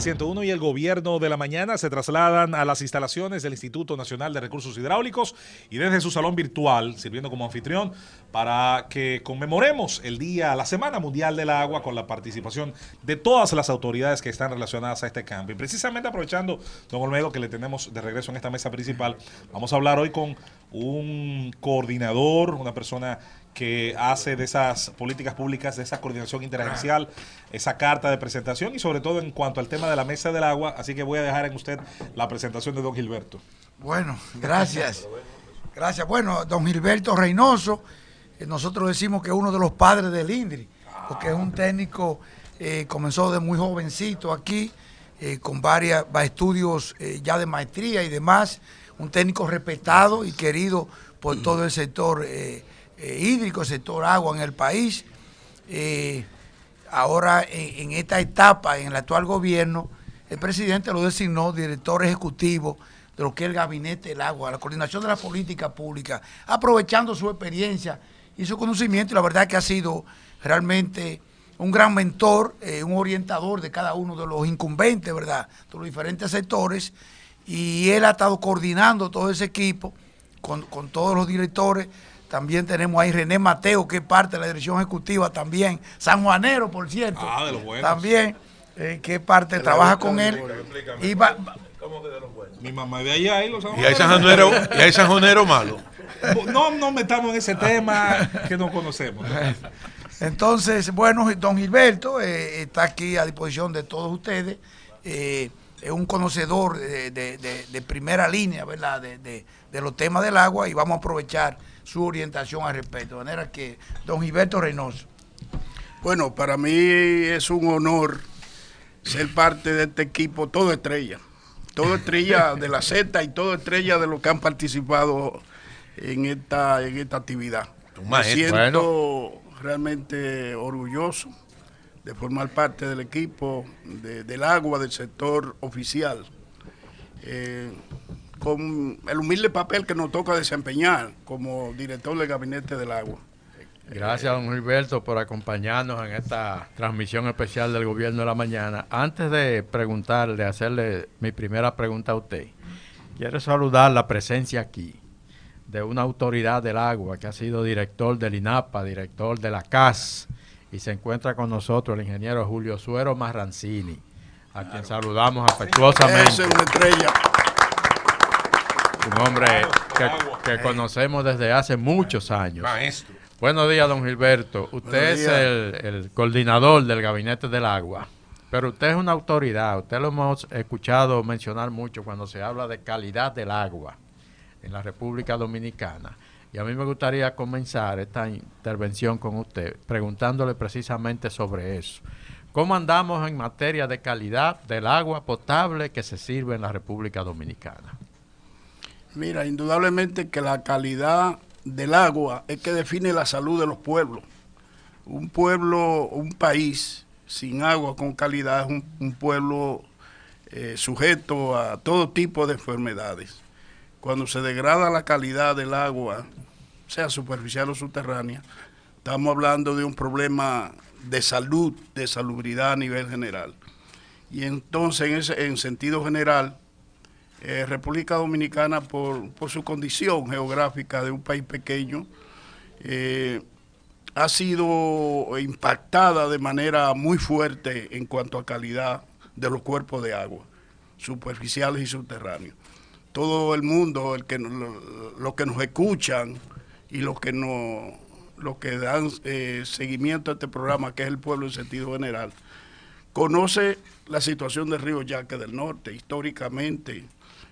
101 y el gobierno de la mañana se trasladan a las instalaciones del Instituto Nacional de Recursos Hidráulicos y desde su salón virtual, sirviendo como anfitrión, para que conmemoremos el día, la Semana Mundial del Agua con la participación de todas las autoridades que están relacionadas a este cambio. Y precisamente aprovechando, don Olmedo, que le tenemos de regreso en esta mesa principal, vamos a hablar hoy con un coordinador, una persona que hace de esas políticas públicas, de esa coordinación interagencial, esa carta de presentación y sobre todo en cuanto al tema de la mesa del agua. Así que voy a dejar en usted la presentación de don Gilberto. Bueno, gracias. Gracias. Bueno, don Gilberto Reynoso, eh, nosotros decimos que es uno de los padres del INDRI, porque es un técnico, eh, comenzó de muy jovencito aquí, eh, con varios estudios ya de maestría y demás, un técnico respetado y querido por todo el sector eh, hídrico, sector agua en el país. Eh, ahora, en, esta etapa, en el actual gobierno, el presidente lo designó director ejecutivo de lo que es el gabinete del agua, la coordinación de la política pública, aprovechando su experiencia y su conocimiento. la verdad que ha sido realmente un gran mentor, eh, un orientador de cada uno de los incumbentes, ¿verdad? De los diferentes sectores. Y él ha estado coordinando todo ese equipo con, con todos los directores también tenemos ahí René Mateo, que es parte de la dirección ejecutiva también. San Juanero, por cierto. Ah, de los buenos. También, eh, que parte, trabaja con él. Y ¿Cómo que de los buenos? Mi mamá de allá ahí los Y hay y hay Juanero malo. No, no metamos en ese tema que no conocemos. Entonces, bueno, don Gilberto eh, está aquí a disposición de todos ustedes. Eh, es un conocedor de, primera línea, ¿verdad? De, los temas del agua y vamos a aprovechar su orientación al respecto. De manera que, don Gilberto Reynoso. Bueno, para mí es un honor ser parte de este equipo, todo estrella, todo estrella de la Z y todo estrella de los que han participado en esta, en esta actividad. Me siento realmente orgulloso de formar parte del equipo del agua del sector oficial, eh, con el humilde papel que nos toca desempeñar como director del gabinete del agua. Gracias, don Gilberto, por acompañarnos en esta transmisión especial del Gobierno de la Mañana. Antes de preguntarle, hacerle mi primera pregunta a usted, quiero saludar la presencia aquí de una autoridad del agua que ha sido director del INAPA, director de la CAS, y se encuentra con nosotros el ingeniero Julio Suero Marrancini, a quien saludamos afectuosamente. Ese es estrella. Un hombre que, eh. conocemos desde hace muchos años. Buenos días, don Gilberto. Usted es el, coordinador del Gabinete del Agua, pero usted es una autoridad. Usted lo hemos escuchado mencionar mucho cuando se habla de calidad del agua en la República Dominicana. Y a mí me gustaría comenzar esta intervención con usted preguntándole precisamente sobre eso. ¿Cómo andamos en materia de calidad del agua potable que se sirve en la República Dominicana? Mira, indudablemente que la calidad del agua es que define la salud de los pueblos. Un pueblo, un país sin agua con calidad es un, pueblo eh, sujeto a todo tipo de enfermedades cuando se degrada la calidad del agua, sea superficial o subterránea, estamos hablando de un problema de salud, de salubridad a nivel general. Y entonces, en, sentido general, eh, República Dominicana, por, su condición geográfica de un país pequeño, eh, ha sido impactada de manera muy fuerte en cuanto a calidad de los cuerpos de agua, superficiales y subterráneos todo el mundo, el que, los lo que nos escuchan y los que, los que dan eh, seguimiento a este programa, que es el pueblo en sentido general, conoce la situación del río Yaque del Norte históricamente,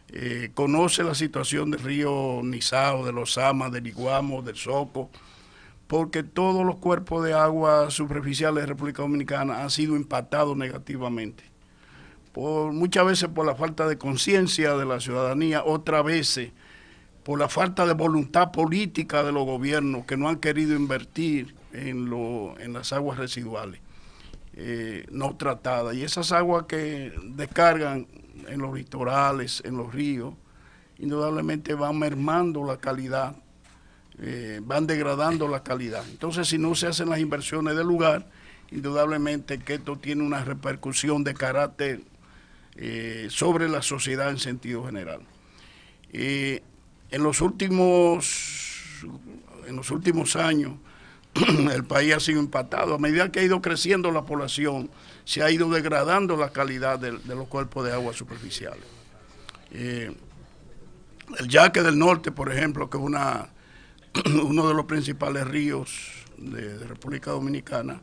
eh, conoce la situación del río Nizao, de los Amas, del Iguamo, del Soco, porque todos los cuerpos de agua superficiales de República Dominicana han sido impactados negativamente muchas veces por la falta de conciencia de la ciudadanía, otras veces por la falta de voluntad política de los gobiernos que no han querido invertir en, lo, en las aguas residuales eh, no tratadas. Y esas aguas que descargan en los litorales, en los ríos, indudablemente van mermando la calidad, eh, van degradando la calidad. Entonces, si no se hacen las inversiones del lugar, indudablemente que esto tiene una repercusión de carácter eh, sobre la sociedad en sentido general. Eh, en, los últimos, en los últimos años el país ha sido empatado. A medida que ha ido creciendo la población, se ha ido degradando la calidad de, los cuerpos de agua superficiales. Eh, el Yaque del Norte, por ejemplo, que es una, uno de los principales ríos de, de República Dominicana,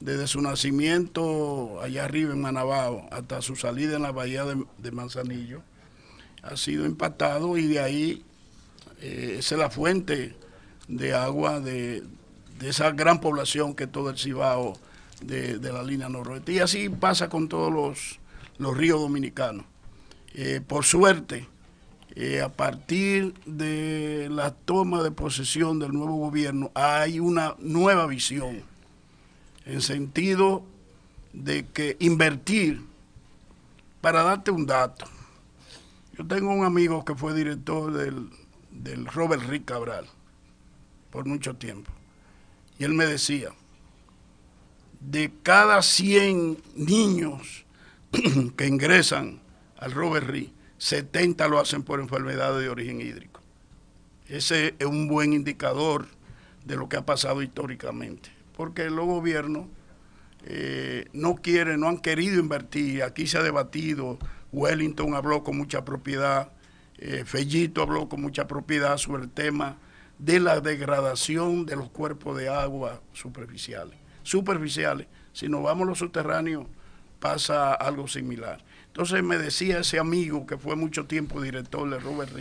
desde su nacimiento allá arriba en Manabao hasta su salida en la bahía de, Manzanillo, ha sido empatado y de ahí eh, esa es la fuente de agua de, esa gran población que es todo el Cibao de, la línea noroeste. Y así pasa con todos los, ríos dominicanos. Eh, por suerte, eh, a partir de la toma de posesión del nuevo gobierno hay una nueva visión en sentido de que invertir, para darte un dato, yo tengo un amigo que fue director del, Robert Rick Cabral por mucho tiempo, y él me decía, de cada 100 niños que ingresan al Robert Rick, 70 lo hacen por enfermedades de origen hídrico. Ese es un buen indicador de lo que ha pasado históricamente porque los gobiernos eh, no quieren, no han querido invertir. Aquí se ha debatido, Wellington habló con mucha propiedad, eh, Fellito habló con mucha propiedad sobre el tema de la degradación de los cuerpos de agua superficiales. Superficiales, si nos vamos a los subterráneos pasa algo similar. Entonces me decía ese amigo que fue mucho tiempo director de Robert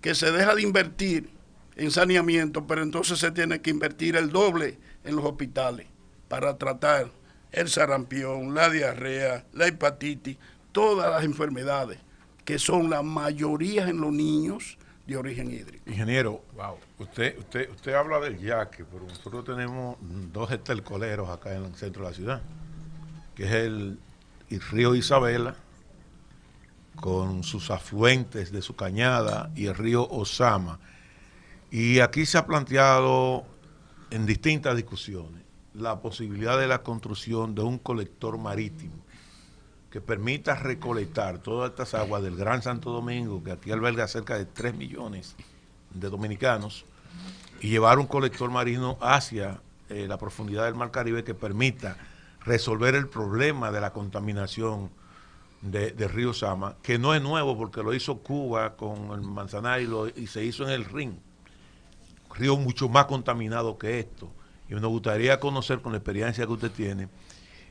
que se deja de invertir en saneamiento, pero entonces se tiene que invertir el doble en los hospitales para tratar el sarampión, la diarrea, la hepatitis, todas las enfermedades que son la mayoría en los niños de origen hídrico. Ingeniero, wow. usted, usted, usted habla del yaque, pero nosotros tenemos dos estercoleros acá en el centro de la ciudad, que es el río Isabela, con sus afluentes de su cañada, y el río Osama. Y aquí se ha planteado en distintas discusiones la posibilidad de la construcción de un colector marítimo que permita recolectar todas estas aguas del Gran Santo Domingo, que aquí alberga cerca de 3 millones de dominicanos, y llevar un colector marino hacia eh, la profundidad del Mar Caribe que permita resolver el problema de la contaminación del Río Sama, que no es nuevo porque lo hizo Cuba con el manzanar y, y se hizo en el RIN ríos mucho más contaminados que esto. Y nos gustaría conocer con la experiencia que usted tiene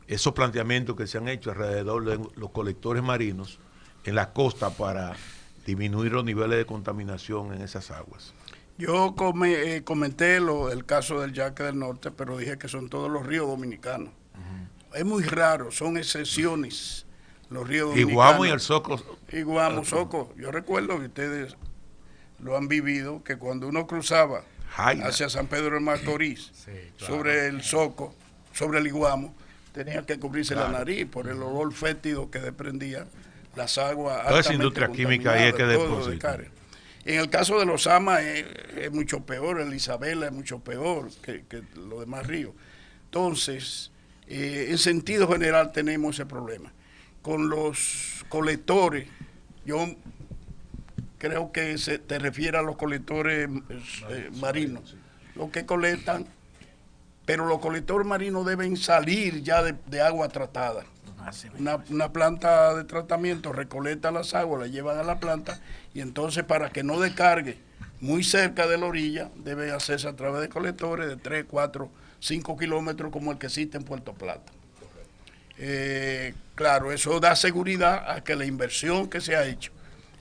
esos planteamientos que se han hecho alrededor de los colectores marinos en la costa para disminuir los niveles de contaminación en esas aguas. Yo eh, comenté lo, el caso del Yaque del Norte, pero dije que son todos los ríos dominicanos. Es muy raro, son excepciones los ríos dominicanos. Iguamo y el Soco. Iguamo, ah, Soco. Yo recuerdo que ustedes lo han vivido, que cuando uno cruzaba hacia San Pedro del Macorís, sobre el Soco, sobre el Iguamo, tenía que cubrirse la nariz por el olor fétido que desprendía las aguas. Toda esa industria química ahí es que deposita. en el caso de los Ama eh, es, mucho peor, el Isabela es mucho peor que, que los demás ríos. Entonces, eh, en sentido general tenemos ese problema. Con los colectores, yo creo que se te refiere a los colectores eh, marinos, los que colectan, pero los colectores marinos deben salir ya de, agua tratada. Ah, una, planta de tratamiento recolecta las aguas, las llevan a la planta y entonces para que no descargue muy cerca de la orilla debe hacerse a través de colectores de 3, 4, 5 kilómetros como el que existe en Puerto Plata. Eh, claro, eso da seguridad a que la inversión que se ha hecho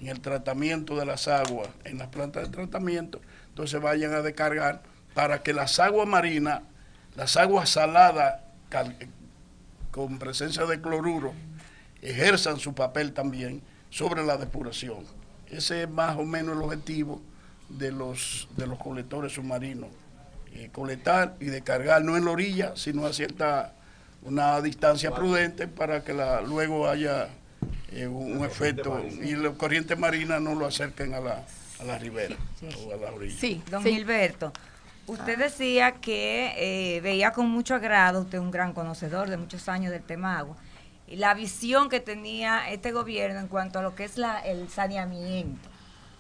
en el tratamiento de las aguas, en las plantas de tratamiento, entonces vayan a descargar para que las aguas marinas, las aguas saladas con presencia de cloruro, ejerzan su papel también sobre la depuración. Ese es más o menos el objetivo de los, de los colectores submarinos. Eh, colectar y descargar no en la orilla, sino a cierta una distancia prudente para que luego haya eh, un, efecto y las corrientes marinas no lo acerquen a la, ribera o a la orilla. Sí, don Gilberto. Usted ah. decía que eh, veía con mucho agrado, usted es un gran conocedor de muchos años del tema agua, la visión que tenía este gobierno en cuanto a lo que es el saneamiento.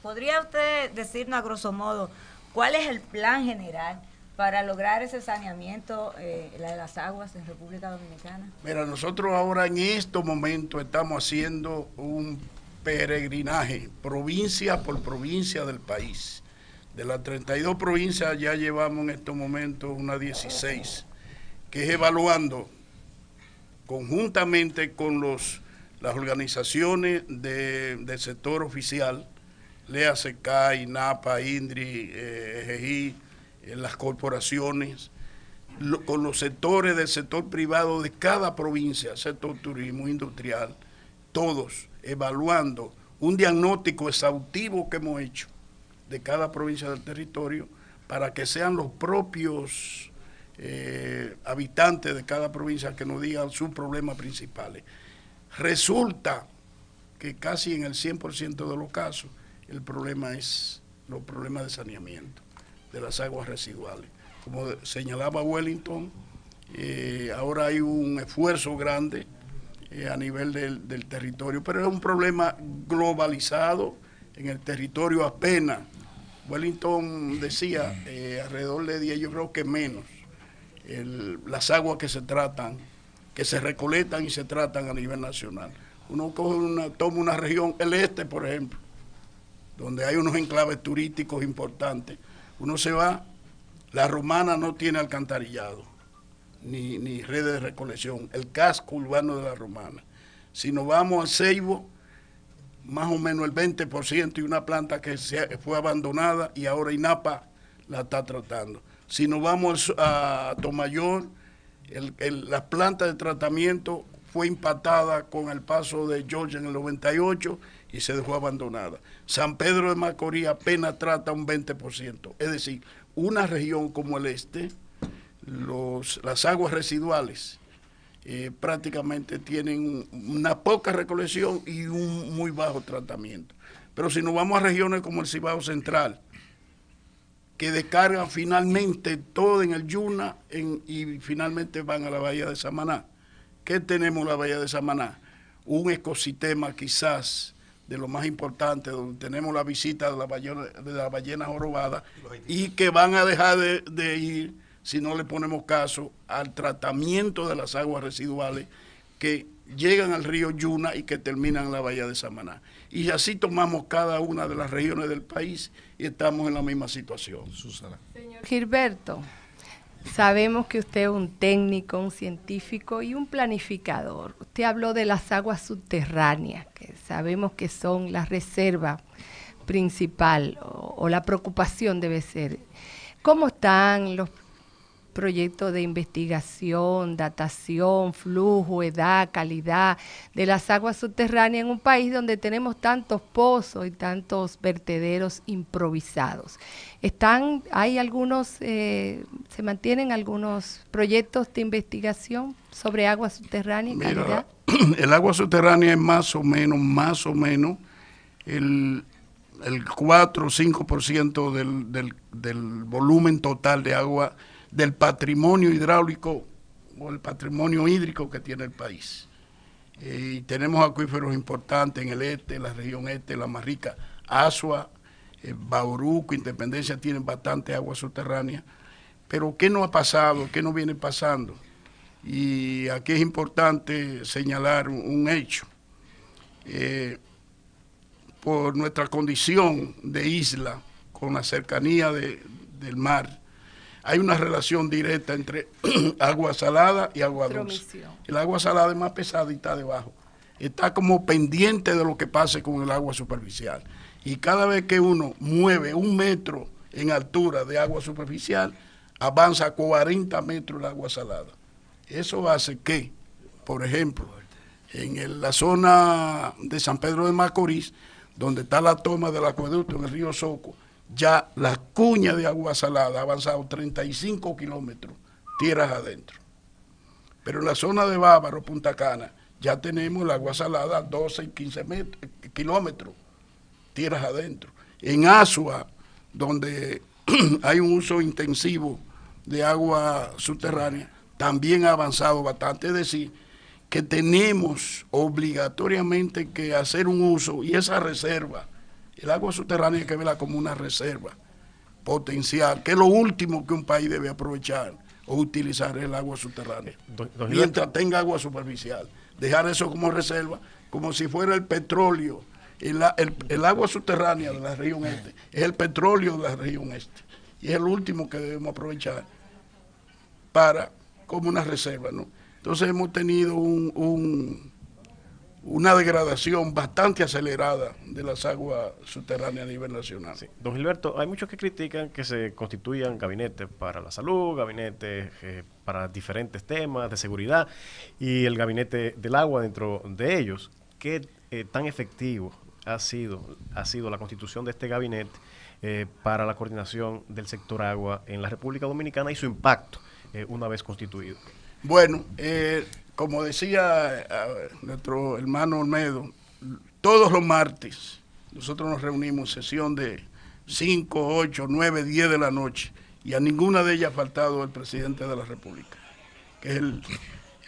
¿Podría usted decirnos a grosso modo cuál es el plan general? para lograr ese saneamiento eh, la de las aguas en República Dominicana? Mira, nosotros ahora en estos momentos estamos haciendo un peregrinaje provincia por provincia del país. De las 32 provincias ya llevamos en estos momentos una 16, que es evaluando conjuntamente con los, las organizaciones del sector oficial, LEA, INAPA, INDRI, eh, en las corporaciones, con los sectores del sector privado de cada provincia, sector turismo industrial, todos evaluando un diagnóstico exhaustivo que hemos hecho de cada provincia del territorio para que sean los propios eh, habitantes de cada provincia que nos digan sus problemas principales. Resulta que casi en el 100% de los casos el problema es los problemas de saneamiento de las aguas residuales. Como señalaba Wellington, eh, ahora hay un esfuerzo grande eh, a nivel del, territorio, pero es un problema globalizado en el territorio apenas. Wellington decía eh, alrededor de 10, yo creo que menos, las aguas que se tratan, que se recolectan y se tratan a nivel nacional. Uno coge una, toma una región, el este, por ejemplo, donde hay unos enclaves turísticos importantes uno se va, la romana no tiene alcantarillado, ni, ni redes de recolección, el casco urbano de la romana. Si nos vamos a Ceibo, más o menos el 20% y una planta que fue abandonada y ahora INAPA la está tratando. Si nos vamos a Tomayor, la planta de tratamiento fue impactada con el paso de George en el 98 y se dejó abandonada. San Pedro de Macorís apenas trata un 20%. Es decir, una región como el este, los, las aguas residuales eh, prácticamente tienen una poca recolección y un muy bajo tratamiento. Pero si nos vamos a regiones como el Cibao Central, que descargan finalmente todo en el Yuna y finalmente van a la bahía de Samaná. ¿Qué tenemos en la bahía de Samaná? Un ecosistema quizás de lo más importante, donde tenemos la visita de la ballena, de la ballena jorobada y que van a dejar de, ir si no le ponemos caso al tratamiento de las aguas residuales que llegan al río Yuna y que terminan en la bahía de Samaná. Y así tomamos cada una de las regiones del país y estamos en la misma situación. Susana. Señor Gilberto. Sabemos que usted es un técnico, un científico y un planificador. Usted habló de las aguas subterráneas, que sabemos que son la reserva principal o, la preocupación debe ser. ¿Cómo están los Proyecto de investigación, datación, flujo, edad, calidad de las aguas subterráneas en un país donde tenemos tantos pozos y tantos vertederos improvisados. Están, hay algunos, eh, se mantienen algunos proyectos de investigación sobre agua subterránea El agua subterránea es más o menos, más o menos el, el 4 o 5% del, del volumen total de agua del patrimonio hidráulico o el patrimonio hídrico que tiene el país. Eh, y tenemos acuíferos importantes en el este, la región este, la más rica, Asua, eh, Bauruco, Independencia, tienen bastante agua subterránea. Pero ¿qué no ha pasado? ¿Qué no viene pasando? Y aquí es importante señalar un, hecho. Eh, por nuestra condición de isla, con la cercanía del mar, hay una relación directa entre agua salada y agua dulce. El agua salada es más pesada y está debajo. Está como pendiente de lo que pase con el agua superficial. Y cada vez que uno mueve un metro en altura de agua superficial, avanza 40 metros el agua salada. Eso hace que, por ejemplo, en la zona de San Pedro de Macorís, donde está la toma del acueducto en el río Soco, ya la cuña de agua salada ha avanzado 35 kilómetros tierras adentro. Pero en la zona de Bávaro, Punta Cana, ya tenemos la agua salada 12 y 15 kilómetros tierras adentro. En Asua, donde hay un uso intensivo de agua subterránea, también ha avanzado bastante. Es decir, que tenemos obligatoriamente que hacer un uso y esa reserva el agua subterránea hay que verla como una reserva potencial, que es lo último que un país debe aprovechar o utilizar el agua subterránea. Eh, mientras tenga agua superficial. Dejar eso como reserva, como si fuera el petróleo. El, agua subterránea de la región este es el petróleo de la región este. Y es el último que debemos aprovechar para como una reserva. ¿no? Entonces hemos tenido un una degradación bastante acelerada de las aguas subterráneas a nivel nacional. Don Gilberto, hay muchos que critican que se constituyan gabinetes para la salud, gabinetes eh, para diferentes temas de seguridad y el gabinete del agua dentro de ellos. ¿Qué eh, tan efectivo ha sido, ha sido la constitución de este gabinete eh, para la coordinación del sector agua en la República Dominicana y su impacto una vez constituido? Bueno, como decía eh, nuestro hermano Olmedo, todos los martes nosotros nos reunimos en sesión de 5, 8, 9, 10 de la noche y a ninguna de ellas ha faltado el presidente de la República, que es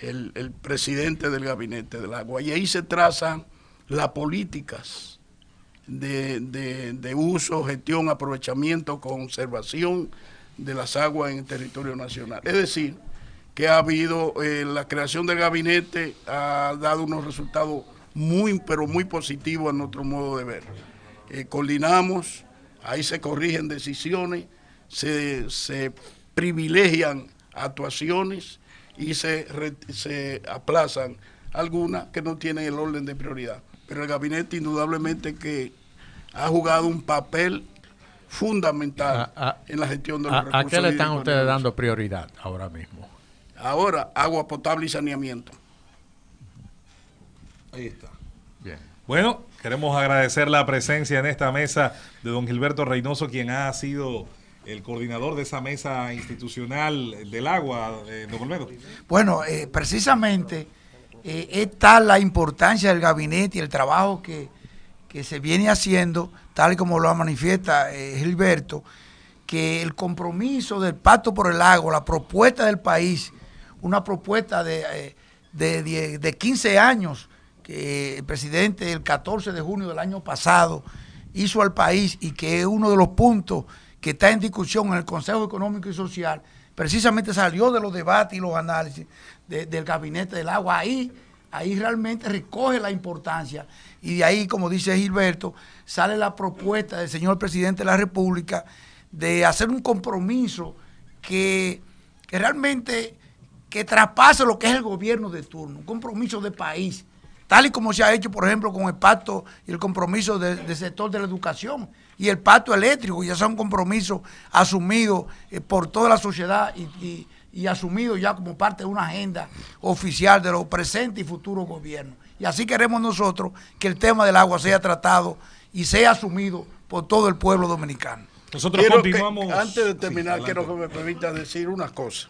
el, presidente del gabinete del agua. Y ahí se trazan las políticas de, de, uso, gestión, aprovechamiento, conservación de las aguas en el territorio nacional. Es decir, que ha habido, eh, la creación del gabinete ha dado unos resultados muy, pero muy positivos en nuestro modo de ver. Eh, coordinamos, ahí se corrigen decisiones, se, privilegian actuaciones y se, se aplazan algunas que no tienen el orden de prioridad. Pero el gabinete indudablemente que ha jugado un papel fundamental ah, ah, en la gestión de los recursos. ¿A qué le están ustedes dando prioridad ahora mismo? Ahora, agua potable y saneamiento. Ahí está. Bien. Bueno, queremos agradecer la presencia en esta mesa de don Gilberto Reynoso, quien ha sido el coordinador de esa mesa institucional del agua, eh, don Olmedo. Bueno, eh, precisamente eh, es tal la importancia del gabinete y el trabajo que, que se viene haciendo, tal como lo manifiesta Gilberto, que el compromiso del pacto por el agua, la propuesta del país una propuesta de, 15 eh, años que el presidente el 14 de junio del año pasado hizo al país y que es uno de los puntos que está en discusión en el Consejo Económico y Social, precisamente salió de los debates y los análisis del gabinete del agua. Ahí, ahí realmente recoge la importancia y de ahí, como dice Gilberto, sale la propuesta del señor presidente de la República de hacer un compromiso que, que realmente que traspase lo que es el gobierno de turno, un compromiso de país, tal y como se ha hecho, por ejemplo, con el pacto y el compromiso del sector de la educación y el pacto eléctrico, ya sea un compromiso asumido eh, por toda la sociedad y, asumido ya como parte de una agenda oficial de los presentes y futuros gobiernos. Y así queremos nosotros que el tema del agua sea tratado y sea asumido por todo el pueblo dominicano. Nosotros antes de terminar, quiero que me permita decir una cosa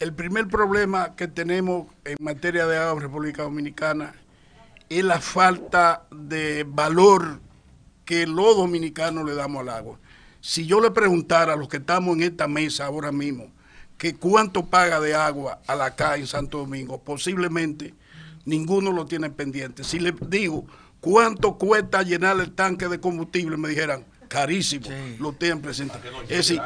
el primer problema que tenemos en materia de agua en República Dominicana es la falta de valor que los dominicanos le damos al agua. Si yo le preguntara a los que estamos en esta mesa ahora mismo que cuánto paga de agua a la calle en Santo Domingo, posiblemente ninguno lo tiene pendiente. Si le digo cuánto cuesta llenar el tanque de combustible, me dijeran carísimo lo tengan presente. es decir,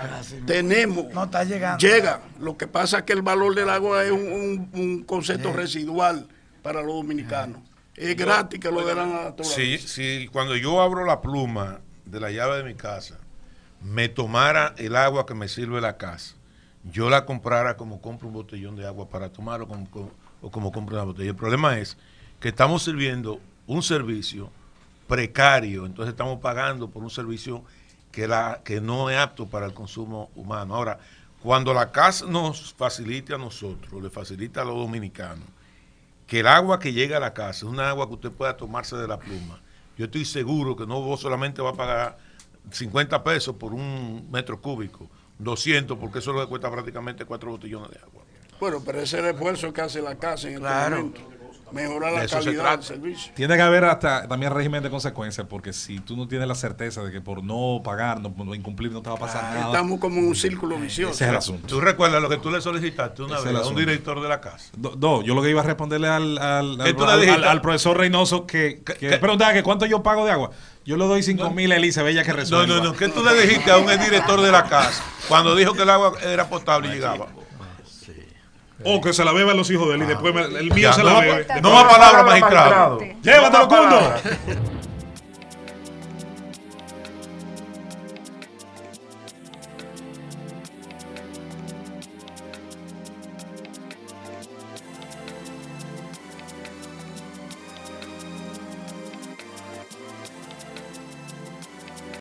tenemos, no está llegando. llega. Lo que pasa es que el valor del agua es un, concepto residual para los dominicanos. Es gratis que lo den a todos. Sí, sí, cuando yo abro la pluma de la llave de mi casa, me tomara el agua que me sirve la casa, yo la comprara como compro un botellón de agua para tomar como, o como compro una botella. El problema es que estamos sirviendo un servicio precario, entonces estamos pagando por un servicio que, la, que no es apto para el consumo humano. Ahora, cuando la casa nos facilite a nosotros, le facilita a los dominicanos, que el agua que llega a la casa es una agua que usted pueda tomarse de la pluma, yo estoy seguro que no vos solamente va a pagar 50 pesos por un metro cúbico, 200, porque eso le cuesta prácticamente cuatro botellones de agua. Bueno, pero ese es el esfuerzo que hace la casa en el este momento mejorar la calidad del servicio. Tiene que haber hasta también régimen de consecuencias, porque si tú no tienes la certeza de que por no pagar, no, no incumplir, no te va a pasar nada. Estamos como en un círculo vicioso. Ese es el asunto. Tú recuerdas lo que tú le solicitaste una vez a un director de la casa. No, yo lo que iba a responderle al, al, profesor Reynoso que, que, que cuánto yo pago de agua. Yo le doy 5 mil a Elizabeth, ya que recibe. No, no, no. ¿Qué tú le dijiste a un director de la casa cuando dijo que el agua era potable y llegaba? O que se la beban los hijos de él y después el mío se la bebe. no más palabras, magistrado. Llévatelo, Cundo.